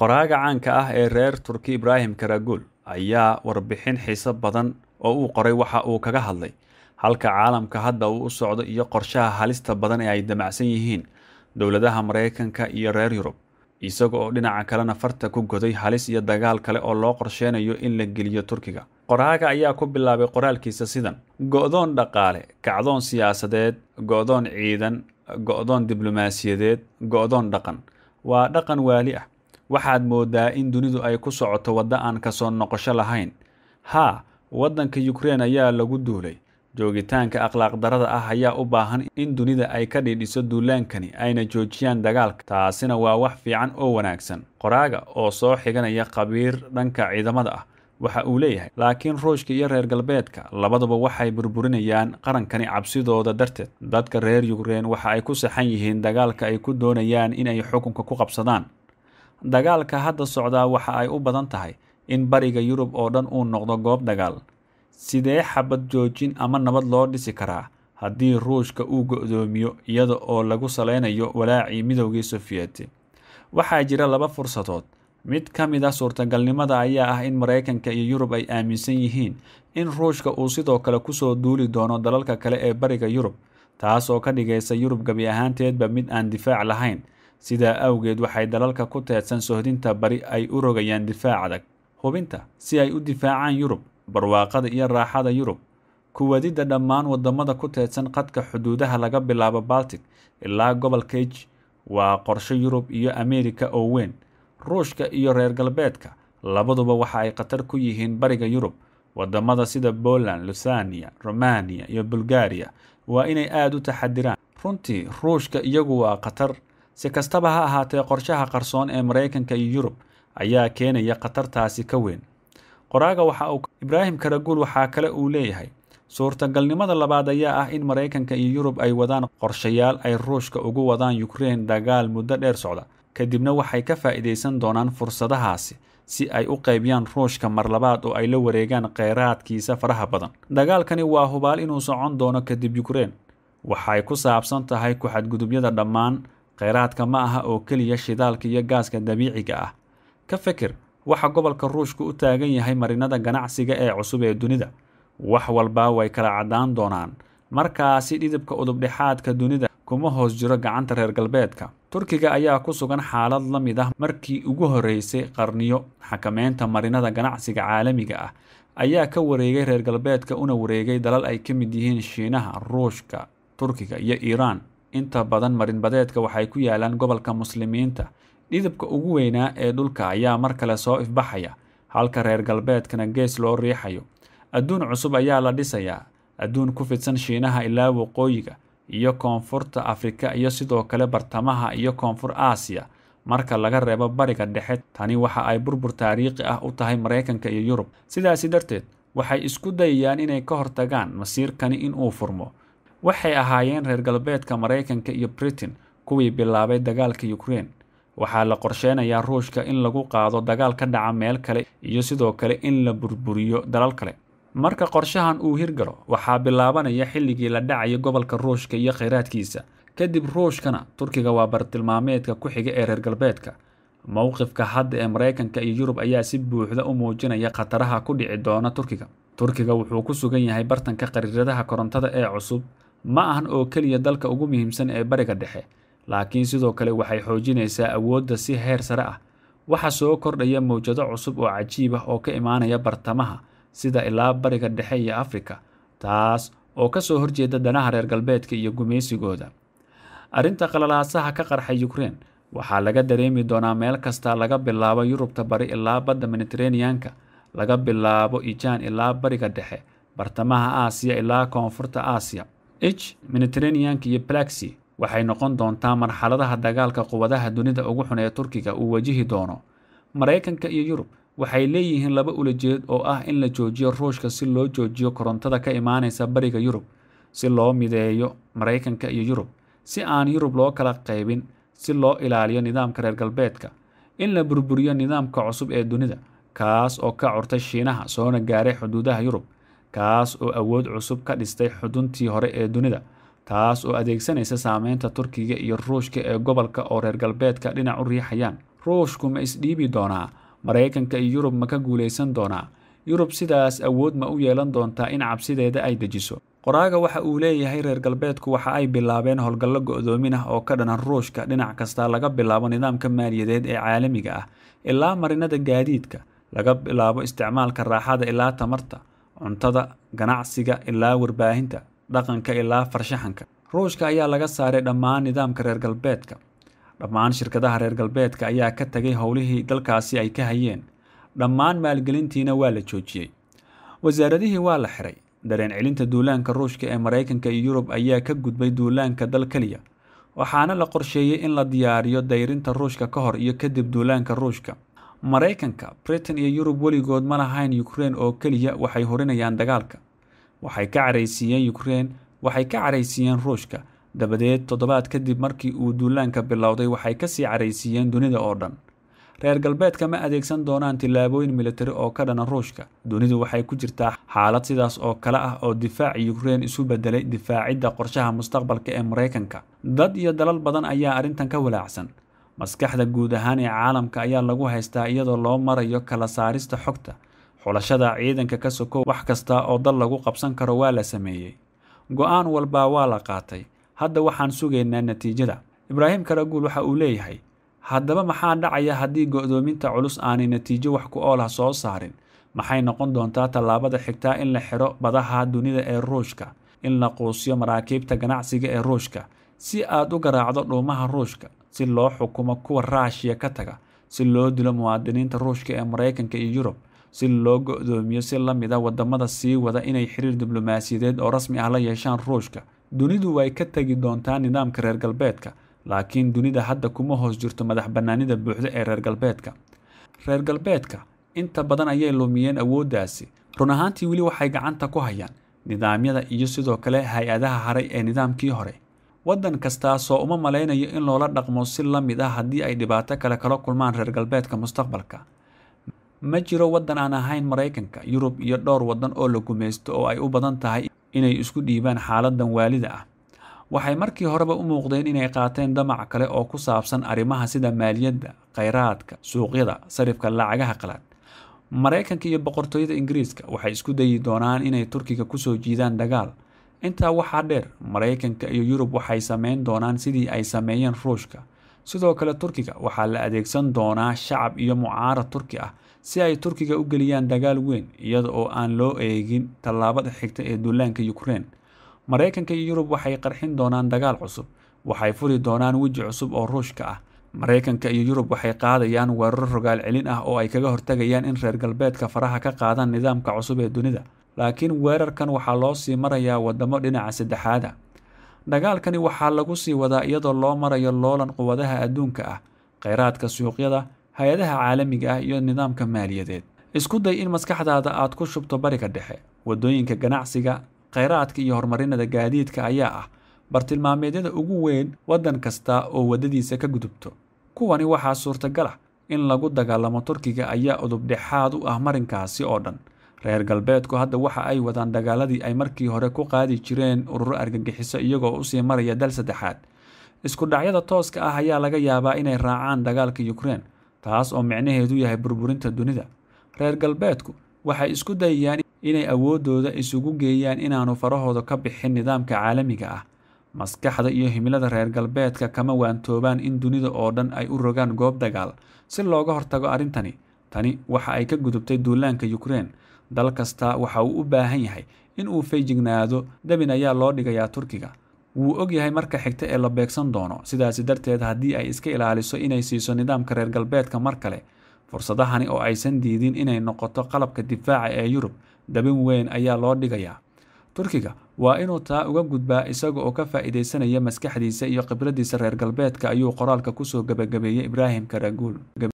qoraaga caanka ah ee reer turki ibraahim karaguul ayaa warbixin xiiso badan oo uu qoray waxa uu kaga hadlay halka caalamka hadda uu u socdo iyo qorshaha halista badan ee ay damacsan yihiin dowladaha maraykanka iyo reer yurub isaga oo dhinaca kalena farta ku goday halis iyo dagaal kale oo loo qorsheynayo in la geliyo turkiga qoraaga ayaa ku bilaabay qoraalkiisa sidan go-doon dhaqaale kacdoon siyaasadeed go-doon ciidan go-doon diblomaasiyadeed go-doon dhaqan waa dhaqan waali ah waxaad moodaa in dunidu ay ku socoto waddo aan kasoo noqosho lahayn haa waddanka yukrain ayaa lagu duulay joogitaanka akhlaaq darada ah ayaa u baahan in dunida ay ka dhiidhiso duulaankani ayna joojiyaan dagaalka taasina waa wax fiican oo wanaagsan qoraaga oo soo xiganaya khabiir dhanka ciidamada ah waxa uu leeyahay laakiin ruushka iyo reer galbeedka labaduba waxay burburinayaan qarankani cabsidooda darteed dadka reer yukrein waxa ay ku saxan yihiin dagaalka ay ku doonayaan inay xukunka ku qabsadaan dagaalka hadda socdaa waxa ay u badan tahay in bariga yurub oo dhan uu noqdo goob dagaal sidee xabad joojin ama nabad loo dhisi karaa haddii ruushka uu go'doomiyo iyada oo lagu salaynayo walaacii midowgii sofiyeti waxaa jira laba fursadood mid ka mid a ah suurtagalnimada ayaa ah in maraykanka iyo yurub ay aaminsan yihiin in ruushka uu sidoo kale kusoo duuli doono dalalka kale ee bariga yurub taas oo ka dhigaysa yurub gebi ahaanteedba mid aan difaac lahayn sidaa awgeed waxay dalalka ku teedsan sohdinta bari ay u rogayaan difaac adag hubinta si ay u difaacaan yurub barwaaqada iyo raaxada yurub kuwadidda dhammaan waddamada ku teedsan qadka xuduudaha laga bilaabo baltic ilaa gobolka ij waa qorsho yurub iyo ameerika oo weyn ruushka iyo reer galbeedka labaduba waxa ay khatar ku yihiin bariga yurub waddamada sida poland luthania romania iyo bulgariya waa inay aada u taxadiraan runtii ruushka iyagu waa khatar si kastaba ha ahaatee qorshaha qarsoon ee maraykanka iyo yurub ayaa keenaya khatartaasi ka weyn qoraaga waxa uu ibraahim karaguul waxaa kale uu leeyahay suurtagalnimada labaad ayaa ah in maraykanka iyo yurub ay wadaan qorshayaal ay ruushka ugu wadaan yukrein dagaal muddo dheer socda kadibna waxay ka faa'iidaysan doonaan fursadahaasi si ay u qaybiyaan ruushka mar labaad oo ay la wareegaan kheyraadkiisa faraha badan dagaalkani waa hubaal inuu socon doono kadib yukrein waxay ku saabsan tahay ku xadgudubyada dhammaan kheyraadka ma aha oo keliya shidaalka iyo gaaska dabiiciga ah ka fekir waxa gobolka ruushku u taagan yahay marinada ganacsiga ee cusub ee dunida wax walbaa way kala caddaan doonaan markaasi dhidibka udubdhexaadka dunida kuma hoos jiro gacanta reer galbeedka turkiga ayaa ku sugan xaalad la mid ah markii ugu horreysay qarniyo xakameynta marinada ganacsiga caalamiga ah ayaa ka wareegay reer galbeedka una wareegay dalal ay ka mid yihiin shiinaha ruushka turkiga iyo iiraan inta badan marinbadeedka waxay ku yaalaan gobolka muslimiinta dhidibka ugu weynaa ee dhulka ayaa mar kale soo ifbaxaya halka reer galbeedkana gees loo riixayo adduun cusub ayaa la dhisayaa adduun ku fidsan shiinaha ilaa waqooyiga iyo koonfurta afrika iyo sidoo kale bartamaha iyo koonfur aasiya marka laga reebo bariga dhexe tani waxa ay burbur taariikhi ah u tahay maraykanka iyo yurub sidaasi darteed waxay isku dayayaan inay ka hortagaan masiirkani inuu furmo waxay ahaayeen reer galbeedka maraykanka iyo britain kuwii bilaabay dagaalka ukraine waxaa la qorsheynayaa ruushka in lagu qaado dagaal ka dhaca meel kale iyo sidoo kale in la burburiyo dalal kale marka qorshahan uu hirgalo waxaa bilaabanaya xilligii la dhacayo gobolka ruushka iyo khayraadkiisa kadib ruushkana turkiga waa bartilmaameedka ku xiga ee reer galbeedka mowqifka hadda ee maraykanka iyo yurub ayaa si buuxda u muujinaya khataraha ku dhici doona turkiga turkiga wuxuu ku sugan yahay bartanka qariiradaha korontada ee cusub ma ahan oo keliya dalka ugu muhiimsan ee bariga dhexe laakiin sidoo kale waxay xoojinaysaa awoodda si heer sare ah waxaa soo kordhaya mawjado cusub oo cajiib ah oo ka imaanaya bartamaha sida ilaa bariga dhexe iyo afrika taas oo ka soo horjeeda danaha reer galbeedka iyo gumaysigooda arrinta qalalaasaha ka qarxay yukrein waxaa laga dareemi doonaa meel kasta laga bilaabo yurubta bari ilaa badda mediteraneanka laga bilaabo ijaan ilaa bariga dhexe bartamaha aasiya ilaa koonfurta aasiya h mediterraneanka iyo blaxi waxay noqon doontaa marxaladaha dagaalka quwadaha dunida ugu xun ee turkiga uu wajihi doono maraykanka iyo yurub waxay leeyihiin laba ulajeed oo ah in la joojiyo ruushka si loo joojiyo korontada ka imaanaysa bariga yurub si loo mideeyo maraykanka iyo yurub si aan yurub loo kala qaybin si loo ilaaliyo nidaamka reer galbeedka in la burburiyo nidaamka cusub ee dunida kaas oo ka curtay shiinaha soona gaaray xuduudaha yurub kaas oo awood cusub ka dhistay xuduntii hore ee dunida taas oo adeegsanaysa saameynta turkiga iyo ruushka ee gobolka oo reer galbeedka dhinac u riixayaan ruushku ma isdhiibi doonaa maraykanka iyo yurub ma ka guulaysan doonaa yurub sidaas awood ma u yeelan doontaa in cabsideeda ay dejiso qoraaga waxa uu leeyahay reer galbeedku waxa ay bilaabeen howlgallo go'doomin ah oo ka dhanan ruushka dhinac kasta laga bilaabo nidaamka maaliyadeed ee caalamiga ah ilaa marinada gaadiidka laga bilaabo isticmaalka raaxada ilaa tamarta cuntada ganacsiga ilaa warbaahinta dhaqanka ilaa farshaxanka ruushka ayaa laga saaray dhammaan nidaamka reer galbeedka dhammaan shirkadaha reer galbeedka ayaa ka tagay howlihii dalkaasi ay ka hayeen dhammaan maalgelintiina waa la joojiyey wasaaradihii waa la xiray dareen celinta duulaanka ruushka ee maraykanka iyo yurub ayaa ka gudbay duulaanka dal keliya waxaana la qorsheeyey in la diyaariyo dayrinta ruushka ka hor iyo kadib duulaanka ruushka maraykanka britain iyo yurub weligood ma lahayn ukrain oo keliya waxay horinayaan dagaalka waxay ka caraysiiyeen ukrain waxay ka caraysiiyeen ruushka dabadeed toddobaad kadib markii uu duulaanka bilowday waxay kasii caraysiiyeen dunida oo dhan reer galbeedka ma adeegsan doonaan tillaabooyin militari oo ka dhana ruushka dunidu waxay ku jirtaa xaalad sidaas oo kale ah oo difaaci ukrain isu bedelay difaacidda qorshaha mustaqbalka ee maraykanka dad iyo dalal badan ayaa arrintan ka walaacsan maskaxda guud ahaan ee caalamka ayaa lagu haystaa iyadoo loo marayo kala saarista xogta xulashada ciidanka ka sokow wax kasta oo dal lagu qabsan karo waa la sameeyey go'aan walbaa waa la qaatay hadda waxaan sugaynaa natiijada ibraahim karaguul waxa uu leeyahay haddaba maxaa dhacaya haddii go'doominta culus aanay natiijo wax ku oolah soo saarin maxay noqon doontaa tallaabada xigtaa in la xiro badaha dunida ee ruushka in la quusiyo maraakiibta ganacsiga ee ruushka si aad u garaacdo dhuumaha ruushka si loo xukumo kuwa raashiya ka taga, si loo dilo muwaadiniinta Ruushka ee maraykanka iyo Yurub, si loo go-doomiyo si la mid ah sii wada inay xiriir diblomaasiyadeed oo rasmi ah la yeeshaan Ruushka. Dunidu way ka tagi doontaa nidaamka reer galbeedka, laakiin dunida hadda kuma hoos jirto madax-bannaanida buuxda ee reer galbeedka. Reer galbeedka inta badan ayay lumiyeen awooddaasi, run ahaantii weli waxay gacanta ku hayaan nidaamyada iyo sidoo kale hay-adaha haray ee nidaamkii hore waddan kastaasoo uma malaynayo in loola dhaqmo si la mid ah haddii ay dhibaato kale kala kulmaan reer galbeedka mustaqbalka ma jiro waddan aan ahayn maraykanka yurub iyo dhowr waddan oo la gumaysto oo ay u badan tahay inay isku dhiibaan xaaladdan waalida ah waxay markii horeba u muuqdeen inay qaateen damac kale oo ku saabsan arrimaha sida maaliyadda khayraadka suuqyada sarifka lacagaha qalaad maraykanka iyo boqortooyada ingiriiska waxay isku dayi doonaan inay turkiga kusoo jiidaan dagaal intaa waxaa dheer maraykanka iyo yurub waxay sameyn doonaan sidii ay sameeyeen ruushka sidoo kale turkiga waxaa la adeegsan doonaa shacab iyo mucaarad turki ah si ay turkiga u geliyaan dagaal weyn iyada oo aan loo eegin tallaabada xigta ee duulaanka yukrain maraykanka iyo yurub waxay qarxin doonaan dagaal cusub waxay furi doonaan weji cusub oo ruushka ah maraykanka iyo yurub waxay qaadayaan weeraro rogaal celin ah oo ay kaga hortagayaan in reer galbeedka faraha ka qaadaan nidaamka cusub ee dunida laakiin weerarkan waxaa loo sii marayaa waddamo dhinaca saddexaada ah. dhagaalkani waxaa lagu sii wadaa iyadoo loo marayo loolan quwadaha adduunka ah khayraadka suuqyada hay-adaha caalamiga ah iyo nidaamka maaliyadeed isku day in maskaxdaada aad ku shubto bariga dhexe waddooyinka ganacsiga khayraadka iyo horumarinada gaadiidka ayaa ah bartilmaameedyada ugu weyn waddan kasta oo waddadiisa ka gudubto kuwani waxaa suurtagal ah in lagu dagaalamo turkiga ayaa udub dhexaad u ah marinkaasi oo dhan reer galbeedku hadda waxa ay wadaan dagaaladii ay markii hore ku qaadi jireen ururo argagixiso iyagoo usii maraya dal saddexaad isku dhacyada tooska ah ayaa laga yaabaa inay raacaan dagaalka yukrein taas oo micnaheedu yahay burburinta dunida reer galbeedku waxay isku dayayaan inay awooddooda isugu geeyaan inaanu farahooda ka bixin nidaamka caalamiga ah maskaxda iyo himilada reer galbeedka kama waantoobaan in dunida oo dhan ay u rogaan goob dagaal si looga hortago arrintani tani waxa ay ka gudubtay duulaanka yukrein dal kasta waxa uu u baahan yahay in uu feejignaado dabin ayaa loo dhigayaa turkiga wuu og yahay marka xigta ee la beegsan doono sidaasi darteed haddii ay iska ilaaliso inay siiso nidaamka reer galbeedka mar kale fursadahani oo aysan diidin inay noqoto qalabka difaaca ee yurub dabin weyn ayaa loo dhigayaa turkiga waa inuu taa uga gudbaa isaga oo ka faa'iidaysanaya maskaxdiisa iyo khibradiisa reer galbeedka ayuu qoraalka kusoo gebagabeeyey ibraahim karaguul